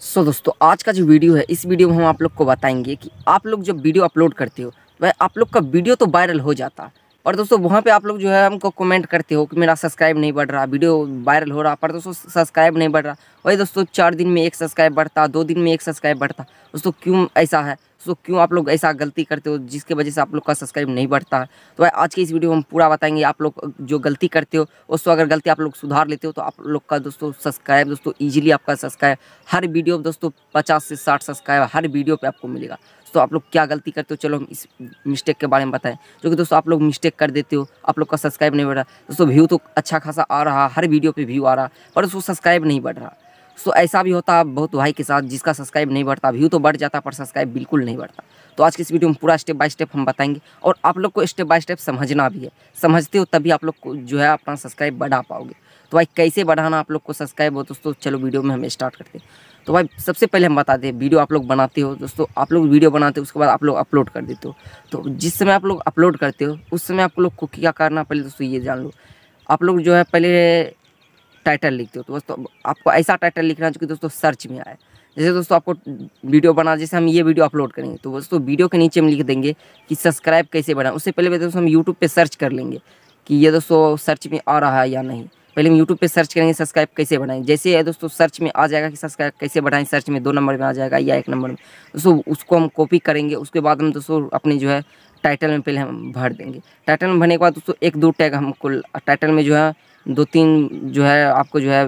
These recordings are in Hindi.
सो so, दोस्तों आज का जो वीडियो है इस वीडियो में हम आप लोग को बताएंगे कि आप लोग जब वीडियो अपलोड करते हो वह आप लोग का वीडियो तो वायरल हो जाता और दोस्तों वहाँ पे आप लोग जो है हमको कमेंट करते हो कि मेरा सब्सक्राइब नहीं बढ़ रहा वीडियो वायरल हो रहा पर दोस्तों सब्सक्राइब नहीं बढ़ रहा वही दोस्तों चार दिन में एक सब्सक्राइब बढ़ता दो दिन में एक सब्सक्राइब बढ़ता दोस्तों क्यों ऐसा है सो क्यों आप लोग ऐसा गलती करते हो जिसके वजह से आप लोग का सब्सक्राइब नहीं बढ़ता है तो भाई आज के इस वीडियो में हम पूरा बताएंगे आप लोग जो गलती करते हो उसको अगर गलती आप लोग सुधार लेते हो तो आप लोग का दोस्तों सब्सक्राइब दोस्तों ईजिली आपका सब्सक्राइब हर वीडियो दोस्तों पचास से साठ सब्सक्राइब हर वीडियो पर आपको मिलेगा दोस्तों आप लोग क्या गलती करते हो चलो हम इस मिस्टेक के बारे में बताएं क्योंकि दोस्तों आप लोग मिस्टेक कर देते हो आप लोग का सब्सक्राइब नहीं बढ़ रहा दोस्तों व्यू तो अच्छा खासा आ रहा हर वीडियो पर व्यू आ रहा पर दोस्तों सब्सक्राइब नहीं बढ़ रहा सो ऐसा भी होता बहुत भाई के साथ जिसका सब्सक्राइब नहीं बढ़ता व्यू तो बढ़ जाता पर सब्सक्राइब बिल्कुल नहीं बढ़ता तो आज की इस वीडियो में पूरा स्टेप बाय स्टेप हम बताएंगे और आप लोग को स्टेप बाय स्टेप समझना भी है समझते हो तभी आप लोग को जो है अपना सब्सक्राइब बढ़ा पाओगे तो भाई कैसे बढ़ाना आप लोग को सब्सक्राइब हो दोस्तों चलो वीडियो में हम स्टार्ट करते हैं तो भाई सबसे पहले हम बताते हैं वीडियो आप लोग बनाते हो दोस्तों आप लोग वीडियो बनाते हो उसके बाद आप लोग अपलोड कर देते हो तो जिस समय आप लोग अपलोड करते हो उस समय आप लोग को क्या करना पहले दोस्तों ये जान लो आप लोग जो है पहले टाइटल लिखते हो तो दोस्तों आपको ऐसा टाइटल लिखना जो कि दोस्तों सर्च में आए जैसे दोस्तों आपको वीडियो बना जैसे हम ये वीडियो अपलोड करेंगे तो दोस्तों वीडियो के नीचे हम लिख देंगे कि सब्सक्राइब कैसे बनाए उससे पहले दोस्तों हम यूट्यूब पर सर्च कर लेंगे कि ये दोस्तों सर्च में आ रहा है या नहीं पहले हम यूट्यूब पे सर्च करेंगे सब्सक्राइब कैसे बढ़ाएं जैसे है दोस्तों सर्च में आ जाएगा कि सब्सक्राइब कैसे बढ़ाएं सर्च में दो नंबर में आ जाएगा या एक नंबर में दोस्तों उसको हम कॉपी करेंगे उसके बाद हम दोस्तों अपने जो है टाइटल में पहले हम भर देंगे टाइटल में भरने के बाद दोस्तों एक दो टैग हमको टाइटल में जो है दो तीन जो है आपको जो है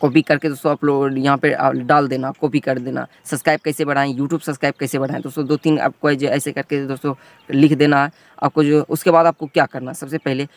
कॉपी करके दोस्तों अपलोड यहाँ पे डाल देना कॉपी कर देना सब्सक्राइब कैसे बढ़ाएं यूट्यूब सब्सक्राइब कैसे बढ़ाएं दोस्तों दो तीन आपको ऐसे करके दोस्तों लिख देना है आपको जो उसके बाद आपको क्या करना सबसे पहले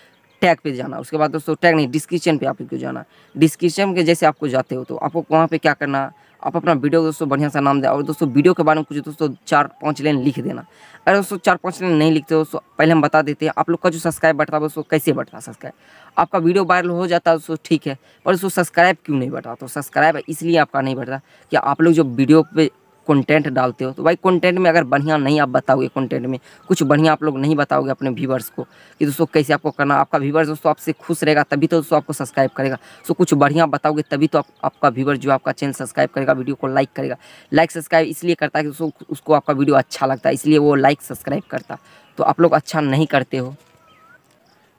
टैग पे जाना उसके बाद दोस्तों टैग नहीं डिस्क्रिप्शन पे आपको जाना डिस्क्रिप्शन के जैसे आपको जाते हो तो आपको वहाँ पे क्या करना आप अपना वीडियो दोस्तों बढ़िया सा नाम दे और दोस्तों वीडियो के बारे में कुछ दोस्तों चार पाँच लाइन लिख देना अगर दोस्तों चार पाँच लाइन नहीं लिखते दोस्तों पहले हम बता देते हैं आप लोग का जो सब्सक्राइब बढ़ता है दोस्तों कैसे बढ़ता सब्सक्राइब आपका वीडियो वायरल हो जाता है दोस्तों ठीक है पर दोस्तों सब्सक्राइब क्यों नहीं बढ़ता तो सब्सक्राइब इसलिए आपका नहीं बढ़ता कि आप लोग जो वीडियो पर कंटेंट डालते हो तो भाई कंटेंट में अगर बढ़िया नहीं आप बताओगे कंटेंट में कुछ बढ़िया आप लोग नहीं बताओगे अपने व्यूवर्स को कि दोस्तों कैसे आपको करना आपका व्यूवर्स दोस्तों आपसे खुश रहेगा तभी तो दोस्तों आपको सब्सक्राइब करेगा सो कुछ बढ़िया बताओगे तभी तो आप, आपका व्यूवर जो आपका चैनल सब्सक्राइब करेगा वीडियो को लाइक करेगा लाइक सब्सक्राइब इसलिए करता है कि उसको आपका वीडियो अच्छा लगता है इसलिए वो लाइक सब्सक्राइब करता तो आप लोग अच्छा नहीं करते हो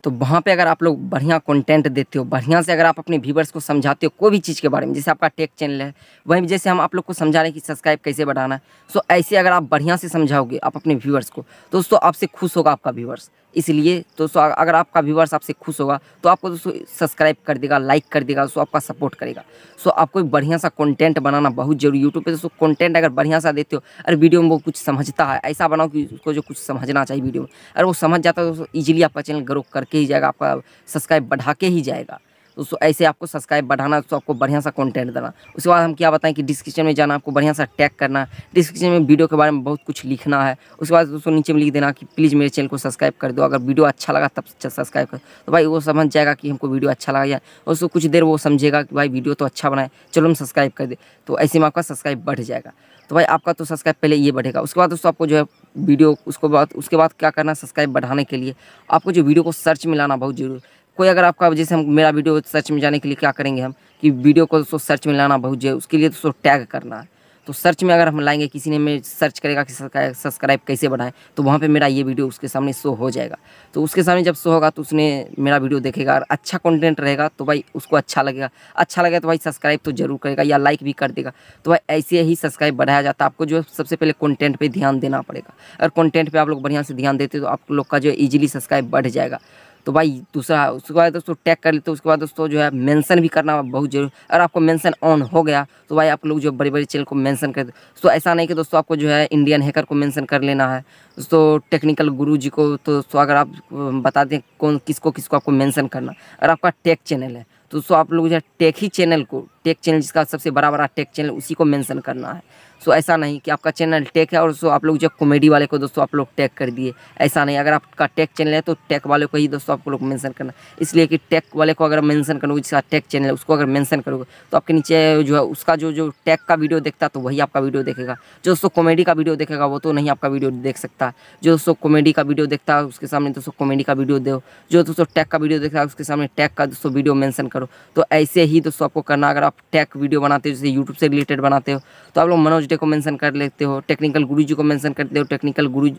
तो वहाँ पे अगर आप लोग बढ़िया कंटेंट देते हो बढ़िया से अगर आप अपने व्यूवर्स को समझाते हो कोई भी चीज़ के बारे में जैसे आपका टेक चैनल है वहीं जैसे हम आप लोग को समझा रहे हैं कि सब्सक्राइब कैसे बढ़ाना है सो ऐसे अगर आप बढ़िया से समझाओगे आप अपने व्यूवर्स को तो दोस्तों आपसे खुश होगा आपका व्यूवर्स इसलिए तो सो अगर आपका व्यूवर्स आपसे खुश होगा तो आपको दोस्तों सब्सक्राइब कर देगा लाइक कर देगा दोस्तों आपका सपोर्ट करेगा सो आपको बढ़िया सा कंटेंट बनाना बहुत जरूरी यूट्यूब पे दोस्तों कंटेंट अगर बढ़िया सा देते हो अरे वीडियो में वो कुछ समझता है ऐसा बनाओ कि उसको जो कुछ समझना चाहिए वीडियो में अगर वो समझ जाता है तो ईजिली आपका चैनल ग्रो करके ही जाएगा आपका सब्सक्राइब बढ़ा के ही जाएगा दोस्तों ऐसे आपको सब्सक्राइब बढ़ाना दोस्तों आपको बढ़िया सा कंटेंट देना उसके बाद हम क्या बताएं कि डिस्क्रिप्शन में जाना आपको बढ़िया सा टैग करना डिस्क्रिप्शन में वीडियो के बारे में बहुत कुछ लिखना है उसके बाद दोस्तों नीचे में लिख देना कि प्लीज़ मेरे चैनल को सब्सक्राइब कर दो अगर वीडियो अच्छा लगा तब सब्सक्राइब कर तो भाई वो समझ जाएगा कि हमको वीडियो अच्छा लगा या उसको कुछ देर वो समझेगा कि भाई वीडियो तो अच्छा बनाए चलो हम सब्सक्राइब कर दे तो ऐसे में आपका सब्सक्राइब बढ़ जाएगा तो भाई आपका तो सब्सक्राइब पहले ये बढ़ेगा उसके बाद दोस्तों आपको जो है वीडियो उसको बाद उसके बाद क्या करना सब्सक्राइब बढ़ाने के लिए आपको जो वीडियो को सर्च में लाना बहुत जरूरी कोई अगर आपका जैसे हम मेरा वीडियो सर्च में जाने के लिए क्या करेंगे हम कि वीडियो को दोस्तों सर्च में लाना बहुत जरूरी उसके लिए दोस्तों टैग करना है तो सर्च में अगर हम लाएंगे किसी ने में सर्च करेगा कि सब्सक्राइब कैसे बढ़ाएं तो वहाँ पे मेरा ये वीडियो उसके सामने शो हो जाएगा तो उसके सामने जब शो होगा तो उसने मेरा वीडियो देखेगा और अच्छा कंटेंट रहेगा तो भाई उसको अच्छा लगेगा अच्छा लगेगा तो भाई सब्सक्राइब तो जरूर करेगा या लाइक भी कर देगा तो भाई ऐसे ही सब्सक्राइब बढ़ाया जाता है आपको जो सबसे पहले कॉन्टेंट पर ध्यान देना पड़ेगा अगर कॉन्टेंट पर आप लोग बढ़िया से ध्यान देते तो आप लोग का जो ईजिली सब्सक्राइब बढ़ जाएगा तो भाई दूसरा उसके बाद दोस्तों टैग कर लेते हो उसके बाद दोस्तों जो है मेंशन भी करना बहुत जरूरी अगर आपको मेंशन ऑन हो गया तो भाई आप लोग जो बड़े बड़े चैनल को मेंशन कर दोस्तों ऐसा नहीं कि दोस्तों आपको जो है इंडियन हैकर को मेंशन कर लेना है दोस्तों टेक्निकल गुरु जी को तो दोस्तों अगर आप बता दें कौन किसको किसको आपको मैंसन करना अगर आपका टेक चैनल है तो दोस्तों आप लोग जो है टेक ही चैनल को टेक चैनल जिसका सबसे बड़ा बड़ा टेक चैनल उसी को मैंसन करना है सो ऐसा नहीं कि आपका चैनल टेक है और सो आप लोग जो कॉमेडी वाले को दोस्तों आप लोग टैग कर दिए ऐसा नहीं अगर आपका टेक चैनल है तो टेक वाले को ही दोस्तों आप लोग मैंसन करना इसलिए कि टेक वाले को अगर मैंसन करोगे जिसका टेक चैनल है उसको अगर मैंसन करोगे तो आपके नीचे जो है उसका जो जो टैक का वीडियो देखता तो वही आपका वीडियो देखेगा जो दोस्तों कॉमेडी का वीडियो देखेगा वो तो नहीं आपका वीडियो देख सकता जो दोस्तों कॉमेडी का वीडियो देखता है उसके सामने दोस्तों कॉमेडी का वीडियो दो जो दोस्तों टैग का वीडियो देखता है उसके सामने टैग का दोस्तों वीडियो मैंसन करो तो ऐसे ही दोस्तों आपको करना अगर आप टैग वीडियो बनाते हो जैसे यूट्यूब से रिलेटेड बनाते हो तो आप लोग मनोज समुच्चय को मेंशन कर लेते हो टेक्निकल गुरु जी को मेंशन करते हो टेक्निकल गुरु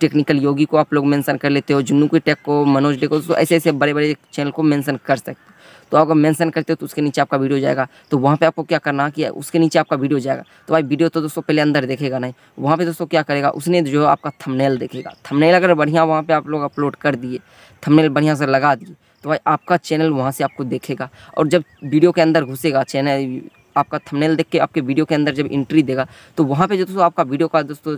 टेक्निकल योगी को आप लोग मेंशन कर लेते हो जुन्नू के टेक को मनोज डे को तो ऐसे ऐसे बड़े बड़े चैनल को मेंशन कर सकते हो तो अगर मेंशन करते हो तो उसके नीचे आपका वीडियो जाएगा तो वहाँ पे आपको क्या करना कि उसके नीचे आपका वीडियो जाएगा तो भाई वीडियो तो दोस्तों पहले अंदर देखेगा नहीं वहाँ पे दोस्तों क्या करेगा उसने जो है आपका थंबनेल देखेगा थंबनेल अगर बढ़िया वहाँ पे आप लोग अपलोड कर दिए थंबनेल बढ़िया से लगा दिए तो भाई आपका चैनल वहाँ से आपको देखेगा और जब वीडियो के अंदर घुसेगा चैनल आपका थंबनेल देख के आपके वीडियो के अंदर जब एंट्री देगा तो वहाँ पे जो दोस्तों आपका वीडियो का दोस्तों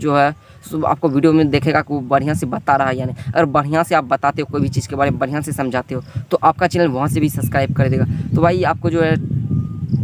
जो है तो आपको वीडियो में देखेगा कि वो बढ़िया से बता रहा है यानी अगर बढ़िया से आप बताते हो कोई भी चीज़ के बारे में बढ़िया से समझाते हो तो आपका चैनल वहाँ से भी सब्सक्राइब कर देगा तो भाई आपको जो है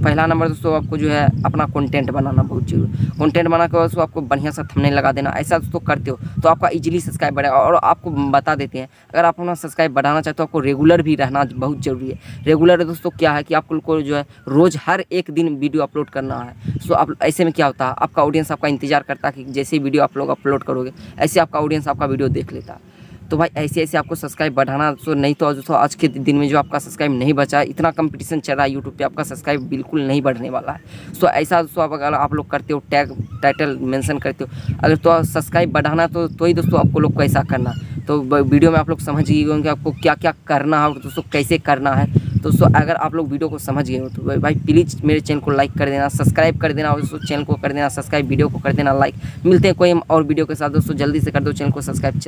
पहला नंबर दोस्तों आपको जो है अपना कंटेंट बनाना बहुत जरूरी कंटेंट बना कर दोस्तों आपको बढ़िया सा थंबनेल लगा देना ऐसा दोस्तों करते हो तो आपका इजीली सब्सक्राइब बढ़ेगा और आपको बता देते हैं अगर आप अपना सब्सक्राइब बढ़ाना चाहते हो आपको रेगुलर भी रहना बहुत ज़रूरी है रेगुलर दोस्तों क्या है कि आपको जो है रोज़ हर एक दिन वीडियो अपलोड करना है सो आप ऐसे में क्या होता है आपका ऑडियंस आपका इंतजार करता है कि जैसे वीडियो आप लोग अपलोड करोगे ऐसे आपका ऑडियंस आपका वीडियो देख लेता है तो भाई ऐसे ऐसे आपको सब्सक्राइब बढ़ाना तो नहीं तो तो आज के दिन में जो आपका सब्सक्राइब नहीं बचा है इतना कंपटीशन चल रहा है यूट्यूब पे आपका सब्सक्राइब बिल्कुल नहीं बढ़ने वाला है सो ऐसा दोस्तों आप अगर आप लोग करते हो टैग टाइटल मेंशन करते हो अगर तो सब्सक्राइब बढ़ाना तो तो ही दोस्तों आपको लोग को ऐसा करना तो वीडियो में आप लोग समझ गए होंगे आपको क्या क्या करना है और दोस्तों कैसे करना है तो दोस्तों अगर आप लोग वीडियो को समझ गए हो तो भाई प्लीज़ मेरे चैनल को लाइक कर देना सब्सक्राइब कर देना और दोस्तों चैनल को कर देना सब्सक्राइब वीडियो को कर देना लाइक मिलते हैं कोई और वीडियो के साथ दोस्तों जल्दी से कर दो चैनल को सब्सक्राइब